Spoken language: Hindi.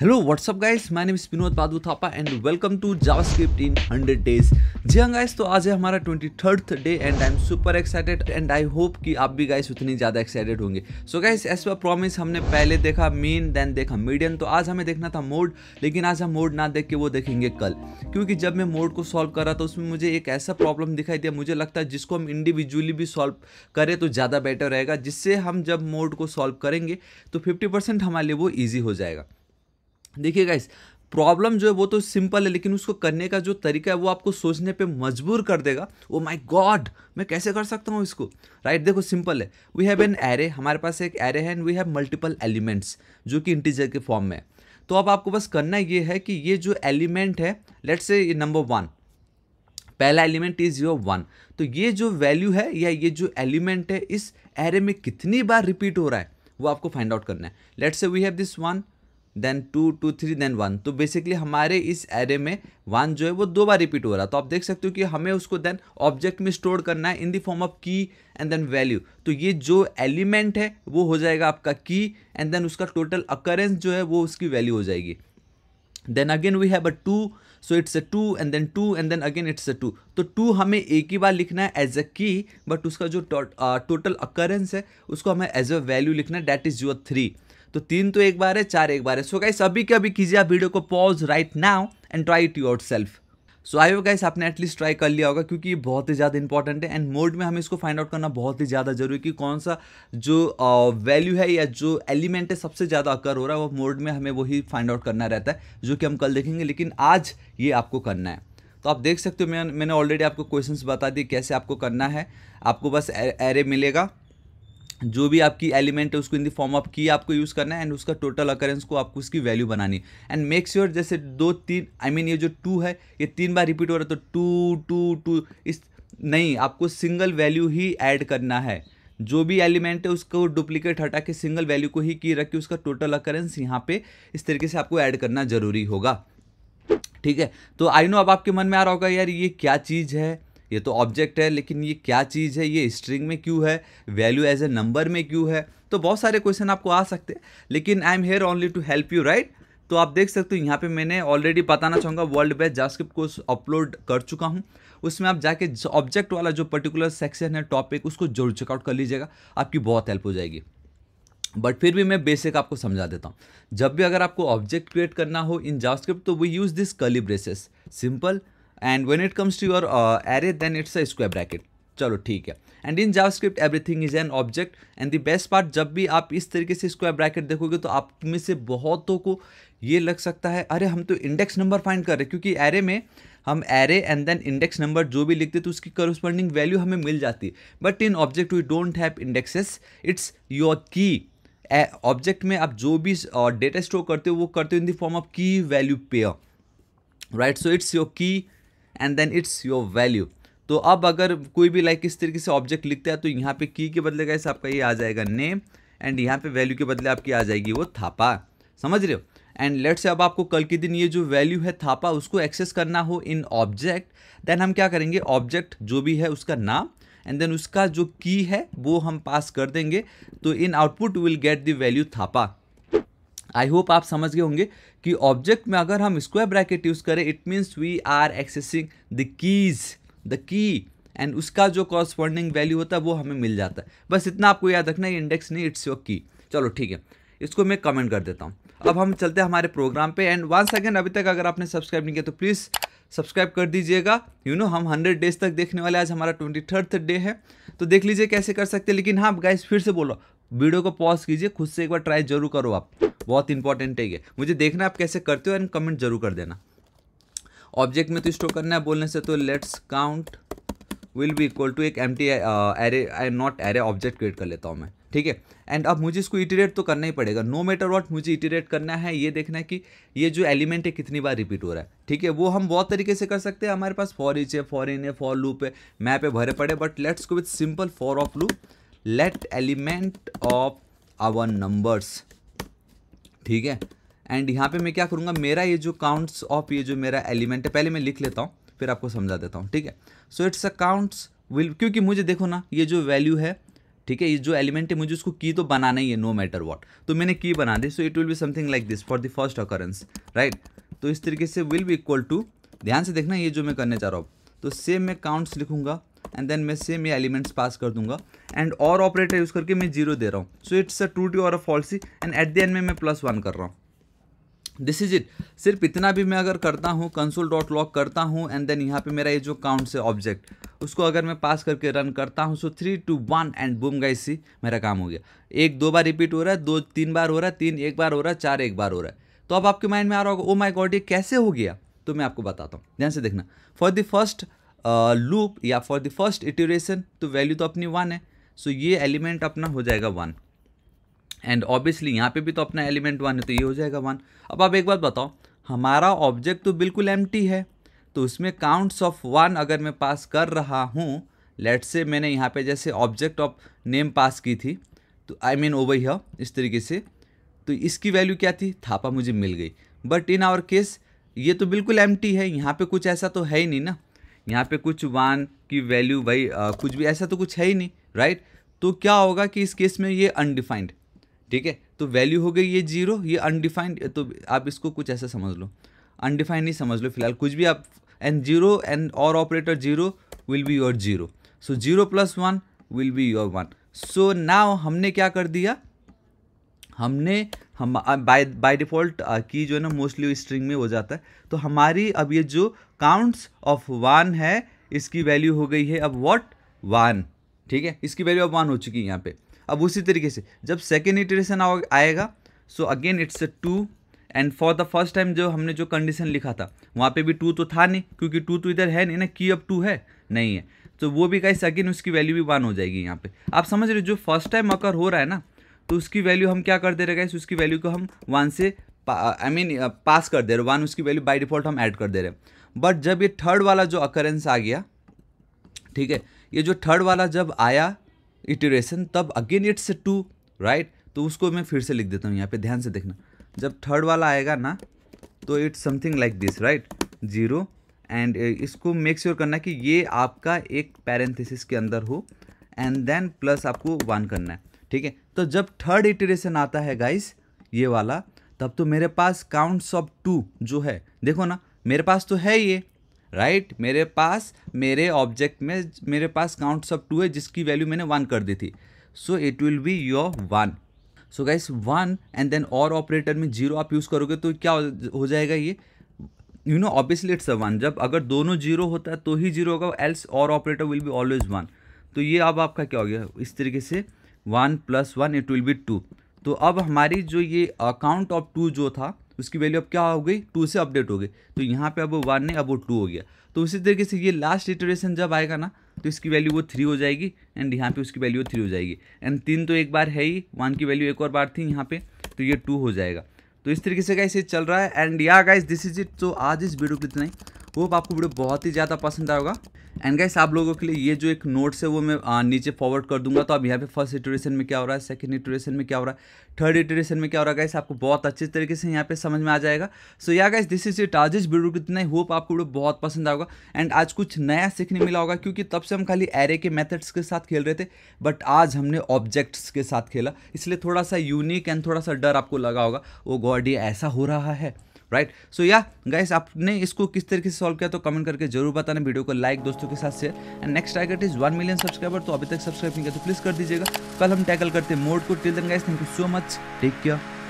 Hello what's up guys my name is Vinod Bahadur Thapa and welcome to JavaScript in 100 days जी हाँ गाइस तो आज है हमारा twenty third day and I am super excited and I hope कि आप भी गाइस उतनी ज़्यादा एक्साइटेड होंगे so guys as per promise हमने पहले देखा मेन देन देखा मीडियम तो आज हमें देखना था मोड लेकिन आज हम मोड ना देख के वो देखेंगे कल क्योंकि जब मैं मोड को सॉल्व कर रहा था उसमें मुझे एक ऐसा प्रॉब्लम दिखाई दिया मुझे लगता है जिसको हम इंडिविजुअली भी सॉल्व करें तो ज़्यादा बेटर रहेगा जिससे हम जब मोड को सॉल्व करेंगे तो फिफ्टी हमारे लिए वो ईजी हो जाएगा देखिए गाइस प्रॉब्लम जो है वो तो सिंपल है लेकिन उसको करने का जो तरीका है वो आपको सोचने पे मजबूर कर देगा ओ माय गॉड मैं कैसे कर सकता हूँ इसको राइट right, देखो सिंपल है वी हैव एन एरे हमारे पास एक एरे है and we have multiple elements जो कि इंटीजर के फॉर्म में है तो अब आपको बस करना ये है कि ये जो एलिमेंट है लेट से नंबर वन पहला एलिमेंट इज योर वन तो ये जो वैल्यू है या ये जो एलिमेंट है इस एरे में कितनी बार रिपीट हो रहा है वो आपको फाइंड आउट करना है let's say we have this one then two two three then one तो बेसिकली हमारे इस एरे में वन जो है वो दो बार रिपीट हो रहा तो आप देख सकते हो कि हमें उसको देन ऑब्जेक्ट में स्टोर करना है in the form of key and then value तो ये जो एलिमेंट है वो हो जाएगा आपका की एंड देन उसका टोटल अकरेंस जो है वो उसकी वैल्यू हो जाएगी then again we have a two so it's a to and then two and then again it's a two तो टू हमें एक ही बार लिखना है एज अ की बट उसका जो टोटल अकरेंस uh, है उसको हमें एज अ वैल्यू लिखना है डैट इज़ योर थ्री तो तीन तो एक बार है चार एक बार है सो गाइस अभी के अभी कीजिए आप वीडियो को pause right now and try it yourself so I hope guys आपने एटलीस्ट ट्राई कर लिया होगा क्योंकि ये बहुत ही ज़्यादा इंपॉर्टेंट है एंड मोड में हमें इसको फाइंड आउट करना बहुत ही ज़्यादा जरूरी है कि कौन सा जो वैल्यू है या जो एलिमेंट है सबसे ज़्यादा अकर हो रहा है वो मोड में हमें वही फाइंड आउट करना रहता है जो कि हम कल देखेंगे लेकिन आज ये आपको करना है तो आप देख सकते हो मैं मैंने ऑलरेडी आपको क्वेश्चंस बता दिए कैसे आपको करना है आपको बस एरे मिलेगा जो भी आपकी एलिमेंट है उसको इन द फॉर्म ऑफ की आपको यूज़ करना है एंड उसका टोटल अकरेंस को आपको उसकी वैल्यू बनानी एंड मेक श्योर जैसे दो तीन आई I मीन mean ये जो टू है ये तीन बार रिपीट हो रहा है तो टू टू टू इस नहीं आपको सिंगल वैल्यू ही ऐड करना है जो भी एलिमेंट है उसको डुप्लीकेट हटा के सिंगल वैल्यू को ही की रख के उसका टोटल अकरेंस यहाँ पे इस तरीके से आपको ऐड करना ज़रूरी होगा ठीक है तो आई नो अब आपके मन में आ रहा होगा यार ये क्या चीज़ है ये तो ऑब्जेक्ट है लेकिन ये क्या चीज़ है ये स्ट्रिंग में क्यों है वैल्यू एज ए नंबर में क्यों है तो बहुत सारे क्वेश्चन आपको आ सकते हैं लेकिन I am here only to help you right तो आप देख सकते हो यहाँ पे मैंने ऑलरेडी बताना चाहूँगा world best JavaScript course upload कर चुका हूँ उसमें आप जाके ऑब्जेक्ट वाला जो पर्टिकुलर सेक्शन है टॉपिक उसको जरूर चेकआउट कर लीजिएगा आपकी बहुत हेल्प हो जाएगी बट फिर भी मैं बेसिक आपको समझा देता हूँ जब भी अगर आपको ऑब्जेक्ट क्रिएट करना हो इन जावास्क्रिप्ट तो we use this curly braces simple and when it comes to your array then it's a square bracket चलो ठीक है and in every everything is an object and the best part जब भी आप इस तरीके से स्क्वायर ब्रैकेट देखोगे तो आप में से बहुतों को ये लग सकता है अरे हम तो इंडेक्स नंबर फाइंड कर रहे हैं क्योंकि एरे में हम array and then index number जो भी लिखते तो उसकी करस्पॉन्डिंग वैल्यू हमें मिल जाती but in object we don't have indexes it's your key object में आप जो भी डेटा uh, स्टोर करते हो वो करते हो in the form of key value pair right so it's your key and then it's your value तो अब अगर कोई भी लाइक इस तरीके से ऑब्जेक्ट लिखता है तो यहाँ पे की के बदले कैसे आपका ये आ जाएगा नेम एंड यहाँ पे वैल्यू के बदले आपकी आ जाएगी वो थापा समझ रहे हो एंड लेट से अब आपको कल के दिन ये जो वैल्यू है थापा उसको एक्सेस करना हो इन ऑब्जेक्ट देन हम क्या करेंगे ऑब्जेक्ट जो भी है उसका नाम एंड देन उसका जो की है वो हम पास कर देंगे तो in output will get the value Thapa I hope आप समझ गए होंगे कि ऑब्जेक्ट में अगर हम स्क्वायर ब्रैकेट यूज़ करें it means we are accessing the keys the key and उसका जो कॉरस्पॉन्डिंग वैल्यू होता है वो हमें मिल जाता है बस इतना आपको याद रखना है इंडेक्स नहीं इट्स योर की चलो ठीक है इसको मैं कमेंट कर देता हूँ अब हम चलते हैं हमारे प्रोग्राम पे एंड वन सेकेंड अभी तक अगर आपने सब्सक्राइब नहीं किया तो प्लीज़ सब्सक्राइब कर दीजिएगा यू नो हम हंड्रेड डेज तक देखने वाले आज हमारा ट्वेंटी थर्ड डे है तो देख लीजिए कैसे कर सकते हैं लेकिन हाँ गाइस फिर से बोलो वीडियो को पॉज कीजिए खुद से एक बार ट्राई जरूर करो आप बहुत इंपॉर्टेंट है ये मुझे देखना आप कैसे करते हो एंड कमेंट जरूर कर देना ऑब्जेक्ट में तो स्टोर करना है बोलने से तो let's count will be equal to एक empty array I not array object create कर लेता हूँ मैं ठीक है एंड अब मुझे इसको इटरेट तो करना ही पड़ेगा नो मैटर वॉट मुझे इटरेट करना है ये देखना है कि ये जो एलिमेंट है कितनी बार रिपीट हो रहा है ठीक है वो हम बहुत तरीके से कर सकते हैं हमारे पास फॉर इच है फॉर इन है फॉर लूप है मैप है भरे पड़े but let's go with simple for of loop let element of our numbers ठीक है एंड यहाँ पे मैं क्या करूँगा मेरा ये जो काउंट्स ऑफ ये जो मेरा एलिमेंट है पहले मैं लिख लेता हूँ फिर आपको समझा देता हूँ ठीक है so it's a counts will क्योंकि मुझे देखो ना ये जो वैल्यू है ठीक है ये जो एलिमेंट है मुझे उसको की तो बनाना ही है नो मैटर वॉट तो मैंने की बना दी सो इट विल भी something like this for the first occurrence right तो इस तरीके से विल भी इक्वल टू ध्यान से देखना ये जो मैं करने चाह रहा हूँ तो सेम मैं काउंट्स लिखूंगा एंड देन मैं सेम ये एलिमेंट्स पास कर दूंगा एंड और ऑपरेटर यूज़ करके मैं जीरो दे रहा हूँ सो इट्स अ टू टी और a falsy and at the end में मैं प्लस वन कर रहा हूँ दिस इज इट सिर्फ इतना भी मैं अगर करता हूँ कंसोल डॉट लॉक करता हूँ एंड देन यहाँ पे मेरा ये जो काउंट है ऑब्जेक्ट उसको अगर मैं पास करके रन करता हूँ so three two one and boom guys see मेरा काम हो गया एक दो बार रिपीट हो रहा है दो तीन बार हो रहा है तीन एक बार हो रहा है चार एक बार हो रहा है तो अब आपके माइंड में आ रहा होगा ओ माई गॉड ये कैसे हो गया तो मैं आपको बताता हूँ ध्यान से देखना फॉर द फर्स्ट लूप या फॉर द फर्स्ट इटरेशन तो वैल्यू तो अपनी वन है सो so ये एलिमेंट अपना हो जाएगा वन एंड ऑब्वियसली यहाँ पे भी तो अपना एलिमेंट वन है तो ये हो जाएगा वन अब आप एक बात बताओ हमारा ऑब्जेक्ट तो बिल्कुल एम है तो उसमें काउंट्स ऑफ वन अगर मैं पास कर रहा हूँ लेट से मैंने यहाँ पे जैसे ऑब्जेक्ट ऑफ नेम पास की थी तो आई मीन ओवर हियर इस तरीके से तो इसकी वैल्यू क्या थी थापा मुझे मिल गई बट इन आवर केस ये तो बिल्कुल एम है यहाँ पे कुछ ऐसा तो है ही नहीं ना यहाँ पे कुछ वन की वैल्यू भाई आ, कुछ भी ऐसा तो कुछ है ही नहीं राइट तो क्या होगा कि इस केस में ये अनडिफाइंड ठीक है तो वैल्यू हो गई ये जीरो ये अनडिफाइंड तो आप इसको कुछ ऐसा समझ लो अनडिफाइंड ही समझ लो फिलहाल कुछ भी आप एंड जीरो एंड और operator zero will be your zero so zero plus one will be your one so now हमने क्या कर दिया हमने हम बाय बाय डिफ़ॉल्ट की जो है ना मोस्टली स्ट्रिंग में हो जाता है तो हमारी अब ये जो काउंट्स ऑफ वन है इसकी वैल्यू हो गई है अब वॉट वन ठीक है इसकी वैल्यू अब वन हो चुकी है यहाँ पे अब उसी तरीके से जब सेकेंड इटरेशन आएगा so again it's a to and for the first time जो हमने जो कंडीशन लिखा था वहाँ पे भी टू तो था नहीं क्योंकि टू तो इधर है नहीं ना की अब टू है नहीं है तो वो भी कहीं सेकेंड उसकी वैल्यू भी वन हो जाएगी यहाँ पे आप समझ रहे हो जो फर्स्ट टाइम अकर हो रहा है ना तो उसकी वैल्यू हम क्या कर दे रहे हैं उसकी वैल्यू को हम वन से आई मीन पास कर दे रहे वन उसकी वैल्यू बाई डिफॉल्ट हम ऐड कर दे रहे बट जब ये थर्ड वाला जो अकरेंस आ गया ठीक है ये जो थर्ड वाला जब आया इटरेशन तब अगेन इट्स टू राइट तो उसको मैं फिर से लिख देता हूँ यहाँ पे ध्यान से देखना जब थर्ड वाला आएगा ना तो it's something like this right zero and इसको मेक श्योर sure करना कि ये आपका एक पैरेंथिस के अंदर हो एंड देन प्लस आपको वन करना है ठीक है तो जब थर्ड इटरेशन आता है गाइस ये वाला तब तो मेरे पास काउंट्स ऑफ टू जो है देखो ना मेरे पास तो है ये राइट right? मेरे पास मेरे ऑब्जेक्ट में मेरे पास काउंट्स ऑफ टू है जिसकी वैल्यू मैंने वन कर दी थी so it will be your one so guys one and then और ऑपरेटर में जीरो आप यूज़ करोगे तो क्या हो जाएगा ये you know obviously it's a one जब अगर दोनों जीरो होता है तो ही जीरो होगा एल्स और operator will be always one तो ये अब आपका क्या हो गया इस तरीके से one plus one it will be two तो अब हमारी जो ये अकाउंट ऑफ टू जो था उसकी वैल्यू अब क्या हो गई टू से अपडेट हो गई तो यहाँ पे अब वो वन है अब वो टू हो गया तो उसी तरीके से ये लास्ट इटरेशन जब आएगा ना तो इसकी वैल्यू वो थ्री हो जाएगी एंड यहाँ पे उसकी वैल्यू वो थ्री हो जाएगी एंड तीन तो एक बार है ही वन की वैल्यू एक और बार थी यहाँ पे तो ये टू हो जाएगा तो इस तरीके से गाइस ये चल रहा है एंड या गाइस दिस इज इट तो आज इस वीडियो को इतना ही वो आपको वीडियो बहुत ही ज़्यादा पसंद आएगा एंड गाइस आप लोगों के लिए ये जो एक नोट्स है वो मैं आ, नीचे फॉरवर्ड कर दूंगा तो अब यहाँ पे फर्स्ट इटरेशन में क्या हो रहा है सेकंड इटरेशन में क्या हो रहा है थर्ड इटरेशन में क्या हो रहा है गाइस आपको बहुत अच्छे तरीके से यहाँ पे समझ में आ जाएगा सो या गाइस दिस इज इट आज इस वीडियो कितना ही होप आपको वीडियो बहुत पसंद आएगा एंड आज कुछ नया सीखने मिला होगा क्योंकि तब से हम खाली एरे के मैथड्स के साथ खेल रहे थे बट आज हमने ऑब्जेक्ट्स के साथ खेला इसलिए थोड़ा सा यूनिक एंड थोड़ा सा डर आपको लगा होगा वो गॉड ये ऐसा हो रहा है राइट सो या गाइस आपने इसको किस तरीके से सॉल्व किया तो कमेंट करके जरूर बताने वीडियो को लाइक दोस्तों के साथ share and next target is one million subscriber तो अभी तक सब्सक्राइब नहीं किया तो प्लीज़ कर दीजिएगा कल हम टैकल करते हैं मोड को till then guys thank you so much take care